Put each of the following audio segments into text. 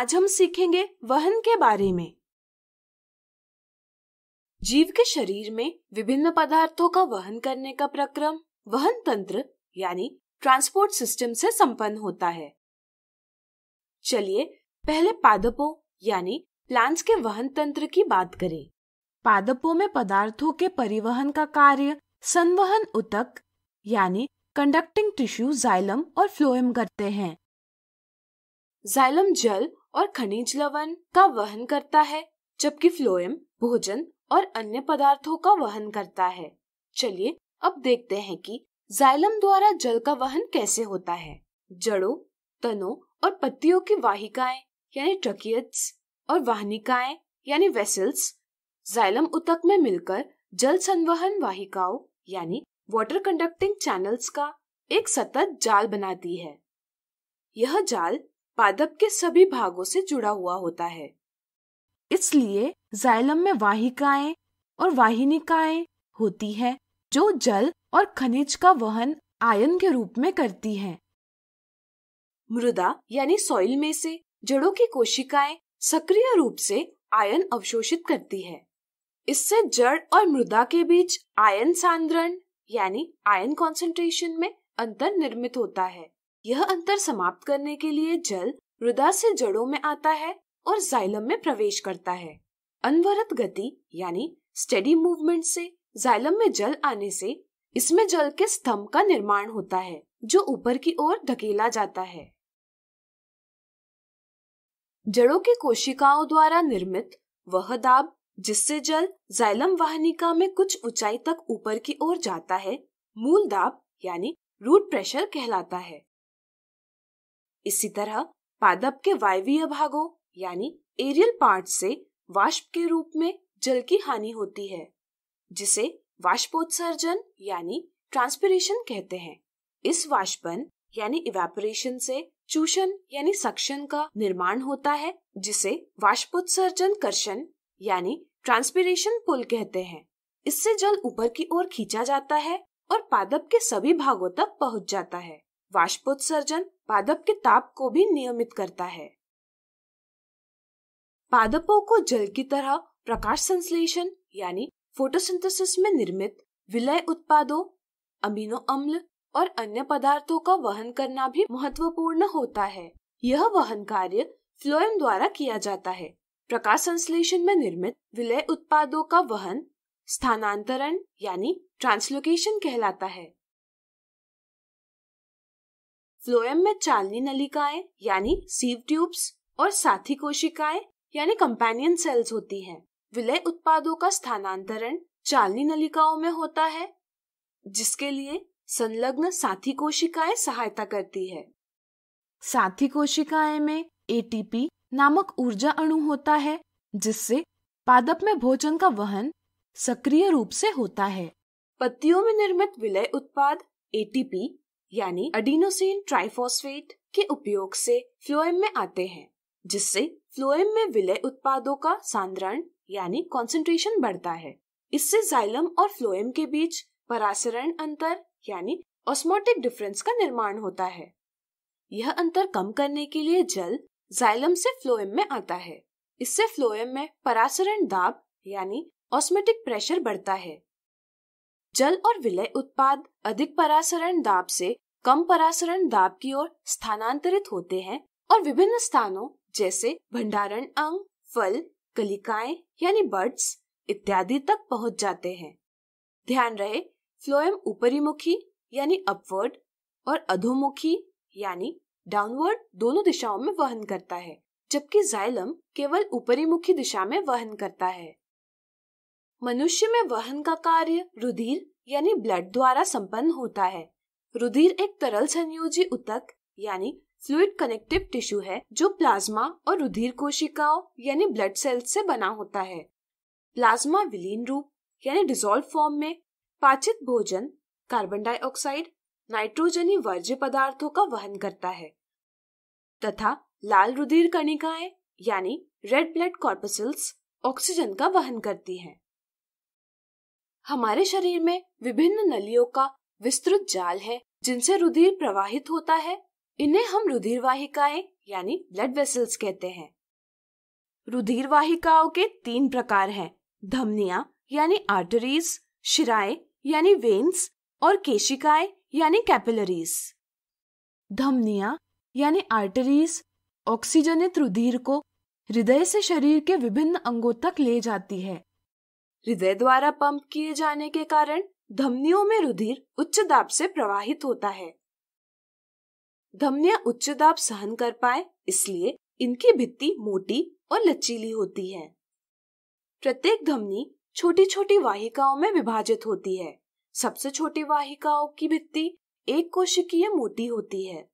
आज हम सीखेंगे वहन के बारे में जीव के शरीर में विभिन्न पदार्थों का वहन करने का प्रक्रम वहन तंत्र यानी ट्रांसपोर्ट सिस्टम से संपन्न होता है चलिए पहले पादपों यानी प्लांट्स के वहन तंत्र की बात करें पादपों में पदार्थों के परिवहन का कार्य संवहन उतक यानी कंडक्टिंग टिश्यू जाइलम और फ्लोएम करते हैं जाइलम जल और खनिज लवण का वहन करता है जबकि फ्लोएम भोजन और अन्य पदार्थों का वहन करता है चलिए अब देखते हैं कि जाइलम द्वारा जल का वहन कैसे होता है जड़ों तनों और पत्तियों की वाहिकाएं यानी ट्रकियट्स और वाहनिकाएं यानी वेसल्स जाइलम उतक में मिलकर जल संवहन वाहिकाओं यानी वाटर कंडक्टिंग चैनल्स का एक सतत जाल बनाती है यह जाल पादप के सभी भागों से जुड़ा हुआ होता है इसलिए जाइलम में वाहिकाएं और वाहिनिकाएं होती है जो जल और खनिज का वहन आयन के रूप में करती हैं। मृदा यानी सॉइल में से जड़ों की कोशिकाएं सक्रिय रूप से आयन अवशोषित करती है इससे जड़ और मृदा के बीच आयन सांद्रण यानी आयन कॉन्सेंट्रेशन में अंतर निर्मित होता है यह अंतर समाप्त करने के लिए जल रुदा से जड़ों में आता है और जाइलम में प्रवेश करता है अनवरत गति यानी स्टेडी मूवमेंट से जाइलम में जल आने से इसमें जल के स्तंभ का निर्माण होता है जो ऊपर की ओर धकेला जाता है जड़ों की कोशिकाओं द्वारा निर्मित वह दाब जिससे जल जाइलम वाहनिका में कुछ ऊंचाई तक ऊपर की ओर जाता है मूल दाब यानी रूट प्रेशर कहलाता है इसी तरह पादप के वायवीय भागों यानी एरियल पार्ट से वाष्प के रूप में जल की हानि होती है जिसे वाष्पोत्सर्जन यानी ट्रांसपिरेशन कहते हैं इस वाष्पन यानी इवेपोरेशन से चूषण यानी सक्शन का निर्माण होता है जिसे वाष्पोत्सर्जन कर्षण यानी ट्रांसपिरेशन पुल कहते हैं इससे जल ऊपर की ओर खींचा जाता है और पादप के सभी भागों तक पहुंच जाता है वाष्पोत्सर्जन पादप के ताप को भी नियमित करता है पादपों को जल की तरह प्रकाश संश्लेषण यानी फोटोसिंथेसिस में निर्मित विलय उत्पादों अमीनो अम्ल और अन्य पदार्थों का वहन करना भी महत्वपूर्ण होता है यह वहन कार्य फ्लोएम द्वारा किया जाता है प्रकाश संश्लेषण में निर्मित विलय उत्पादों का वहन स्थानांतरण यानी ट्रांसलोकेशन कहलाता है फ्लोएम में चालनी नलिकाएं यानी सीव ट्यूब्स और साथी कोशिकाएं यानी कंपेनियन सेल्स होती हैं। विलय उत्पादों का स्थानांतरण चालनी नलिकाओं में होता है जिसके लिए संलग्न साथी कोशिकाएं सहायता करती है साथी कोशिकाएं में एटीपी नामक ऊर्जा अणु होता है जिससे पादप में भोजन का वहन सक्रिय रूप से होता है पत्तियों में निर्मित विलय उत्पाद एटीपी यानी अडीनोसिन ट्राइफॉस्फेट के उपयोग से फ्लोएम में आते हैं जिससे फ्लोएम में विलय उत्पादों का सांद्रण यानी कॉन्सेंट्रेशन बढ़ता है इससे जाइलम और फ्लोएम के बीच परासरण अंतर यानी ऑस्मोटिक डिफरेंस का निर्माण होता है यह अंतर कम करने के लिए जल जाइलम से फ्लोएम में आता है इससे फ्लोएम में परासरण दाब यानी ऑस्मेटिक प्रेशर बढ़ता है जल और विलय उत्पाद अधिक परासरण दाब से कम परासरण दाब की ओर स्थानांतरित होते हैं और विभिन्न स्थानों जैसे भंडारण अंग फल कलिकाएं यानी बर्ड्स इत्यादि तक पहुंच जाते हैं ध्यान रहे फ्लोएम ऊपरीमुखी यानी अपवर्ड और अधोमुखी यानी डाउनवर्ड दोनों दिशाओं में वहन करता है जबकि जाइलम केवल ऊपरीमुखी दिशा में वहन करता है मनुष्य में वहन का कार्य रुधिर यानी ब्लड द्वारा संपन्न होता है रुधिर एक तरल संयोजी उतक यानी फ्लूड कनेक्टिव टिश्यू है जो प्लाज्मा और रुधिर कोशिकाओं यानी ब्लड सेल्स से बना होता है प्लाज्मा विलीन रूप यानी डिजोल्व फॉर्म में पाचित भोजन कार्बन डाइऑक्साइड नाइट्रोजनी वर्ज्य पदार्थों का वहन करता है तथा लाल रुधिर कणिकाएं यानी रेड ब्लड कॉर्पसिल्स ऑक्सीजन का वहन करती हैं। हमारे शरीर में विभिन्न नलियों का विस्तृत जाल है जिनसे रुधिर प्रवाहित होता है इन्हें हम रुधिर वाहिकाएं यानी ब्लड वेसल्स कहते हैं रुधिर वाहिकाओं के तीन प्रकार हैं धमनिया यानी आर्टरीज शिराएं यानी वेन्स और केशिकाएं यानी कैपिलरीज धमनिया यानी आर्टरीज ऑक्सीजनित रुधिर को हृदय से शरीर के विभिन्न अंगों तक ले जाती है हृदय द्वारा पंप किए जाने के कारण धमनियों में रुधिर उच्च दाब से प्रवाहित होता है धमनियां उच्च दाब सहन कर पाए इसलिए इनकी भित्ति मोटी और लचीली होती है प्रत्येक धमनी छोटी छोटी वाहिकाओं में विभाजित होती है सबसे छोटी वाहिकाओं की भित्ति एक कोशिकीय मोटी होती है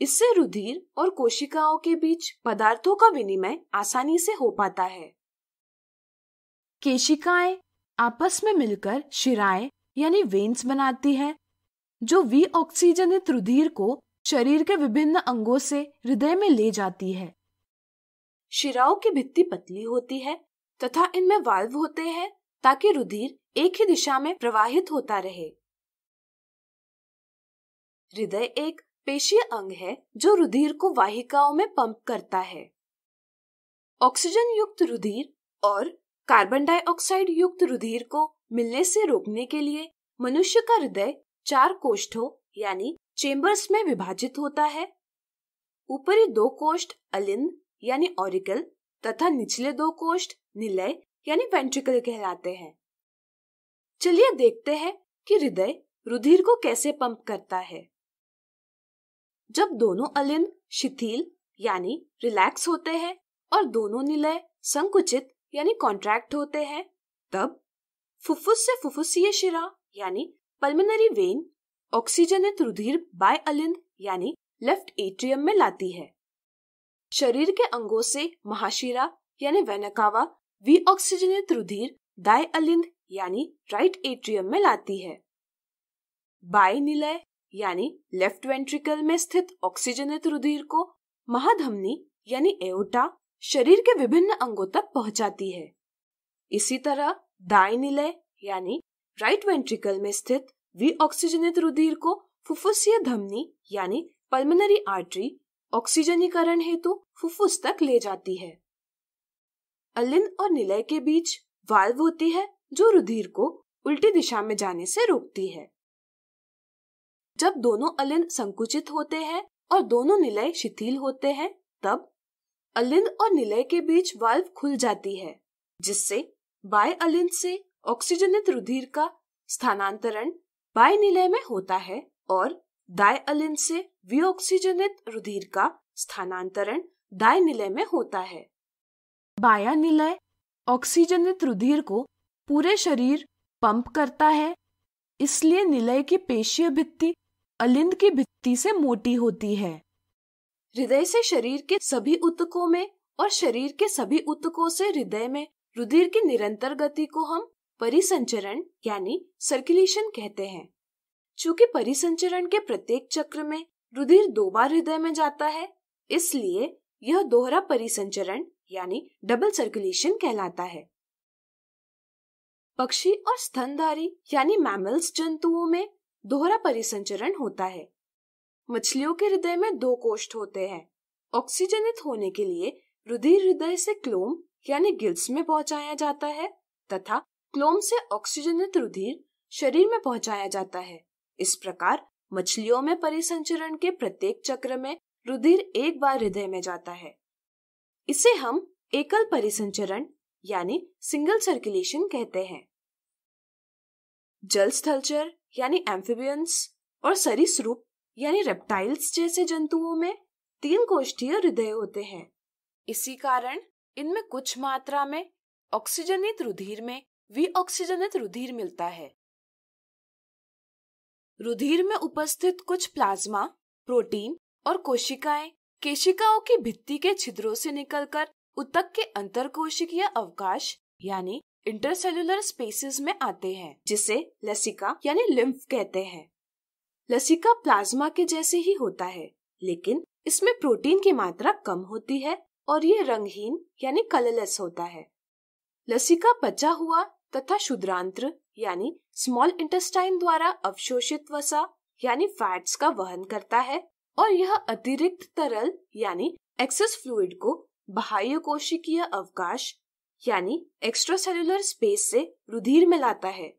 इससे रुधिर और कोशिकाओं के बीच पदार्थों का विनिमय आसानी से हो पाता है केशिकाएं आपस में मिलकर शिराएं यानी वेन्स बनाती है जो वी ऑक्सीजनित रुधिर को शरीर के विभिन्न अंगों से हृदय में ले जाती है शिराओं की भित्ति पतली होती है तथा इनमें वाल्व होते हैं ताकि रुधिर एक ही दिशा में प्रवाहित होता रहे हृदय एक पेशीय अंग है जो रुधिर को वाहिकाओं में पंप करता है ऑक्सीजन युक्त रुधिर और कार्बन डाइऑक्साइड युक्त रुधिर को मिलने से रोकने के लिए मनुष्य का हृदय चार कोष्ठों यानी चेम्बर्स में विभाजित होता है ऊपरी दो कोष्ठ अलिन यानी ऑरिकल तथा निचले दो कोष्ठ निलय यानी वेंट्रिकल कहलाते हैं चलिए देखते हैं कि हृदय रुधिर को कैसे पंप करता है जब दोनों अलिन शिथिल यानी रिलैक्स होते हैं और दोनों निलय संकुचित यानी कॉन्ट्रैक्ट होते हैं तब फुफ्फुस से फुफ्फुसीय शिरा यानी पल्मोनरी वेन ऑक्सीजनित रुधिर बाय अलिंद यानी लेफ्ट एट्रियम में लाती है शरीर के अंगों से महाशिरा यानी वेनकावा वी ऑक्सीजनित रुधिर दाय अलिंद यानी राइट एट्रियम में लाती है बाय निलय यानी लेफ्ट वेंट्रिकल में स्थित ऑक्सीजनित रुधिर को महाधमनी यानी एओटा शरीर के विभिन्न अंगों तक पहुंचाती है इसी तरह दाई निलय यानी राइट वेंट्रिकल में स्थित वी ऑक्सीजनित रुधिर को फुफ्फुसीय धमनी यानी पल्मोनरी आर्टरी ऑक्सीजनीकरण हेतु फुफ्फुस तक ले जाती है अलिन और निलय के बीच वाल्व होती है जो रुधिर को उल्टी दिशा में जाने से रोकती है जब दोनों अलिन संकुचित होते हैं और दोनों निलय शिथिल होते हैं तब अलिन और निलय के बीच वाल्व खुल जाती है जिससे बाय अलिन से ऑक्सीजनित रुधिर का स्थानांतरण बाय निलय में होता है और दाय अलिन से विऑक्सीजनित रुधिर का स्थानांतरण दाय निलय में होता है बाया निलय ऑक्सीजनित रुधिर को पूरे शरीर पंप करता है इसलिए निलय की पेशीय भित्ति अलिंद की भित्ति से मोटी होती है हृदय से शरीर के सभी उत्तकों में और शरीर के सभी उत्तकों से हृदय में रुधिर की निरंतर गति को हम परिसंचरण यानी सर्कुलेशन कहते हैं चूंकि परिसंचरण के प्रत्येक चक्र में रुधिर दो बार हृदय में जाता है इसलिए यह दोहरा परिसंचरण यानी डबल सर्कुलेशन कहलाता है पक्षी और स्तनधारी यानी मैमल्स जंतुओं में दोहरा परिसंचरण होता है मछलियों के हृदय में दो कोष्ठ होते हैं ऑक्सीजनित होने के लिए रुधिर हृदय से क्लोम यानी गिल्स में पहुंचाया जाता है तथा क्लोम से ऑक्सीजनित रुधिर शरीर में पहुंचाया जाता है इस प्रकार मछलियों में परिसंचरण के प्रत्येक चक्र में रुधिर एक बार हृदय में जाता है इसे हम एकल परिसंचरण यानी सिंगल सर्कुलेशन कहते हैं जल स्थलचर यानी एम्फिबियंस और सरीसरूप यानी रेप्टाइल्स जैसे जंतुओं में तीन कोष्ठीय हृदय होते हैं इसी कारण इनमें कुछ मात्रा में ऑक्सीजनित रुधिर में वी ऑक्सीजनित रुधिर मिलता है रुधिर में उपस्थित कुछ प्लाज्मा प्रोटीन और कोशिकाएं केशिकाओं की भित्ति के छिद्रों से निकलकर उतक के अंतरकोशिकीय अवकाश यानी इंटरसेलुलर स्पेसेस में आते हैं जिसे लसिका यानी लिम्फ कहते हैं लसिका प्लाज्मा के जैसे ही होता है लेकिन इसमें प्रोटीन की मात्रा कम होती है और ये रंगहीन यानी कलरलेस होता है लसिका बचा हुआ तथा शुद्रांत्र यानी स्मॉल इंटेस्टाइन द्वारा अवशोषित वसा यानी फैट्स का वहन करता है और यह अतिरिक्त तरल यानी एक्सेस फ्लूड को बाह्य कोशिकीय अवकाश यानी सेलुलर स्पेस से रुधिर में लाता है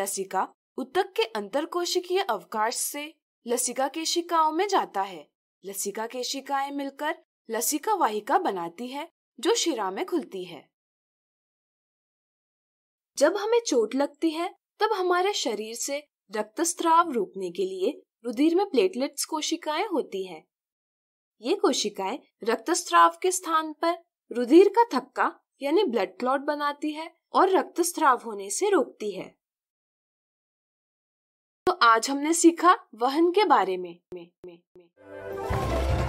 लसिका उत्तक के अंतरकोशिकीय अवकाश से लसिका केशिकाओं में जाता है लसिका केशिकाएं मिलकर लसिका वाहिका बनाती है जो शिरा में खुलती है जब हमें चोट लगती है तब हमारे शरीर से रक्तस्राव रोकने के लिए रुधिर में प्लेटलेट्स कोशिकाएं होती हैं। ये कोशिकाएं रक्तस्राव के स्थान पर रुधिर का थक्का यानी ब्लड क्लॉट बनाती है और रक्तस्राव होने से रोकती है आज हमने सीखा वहन के बारे में, में, में, में.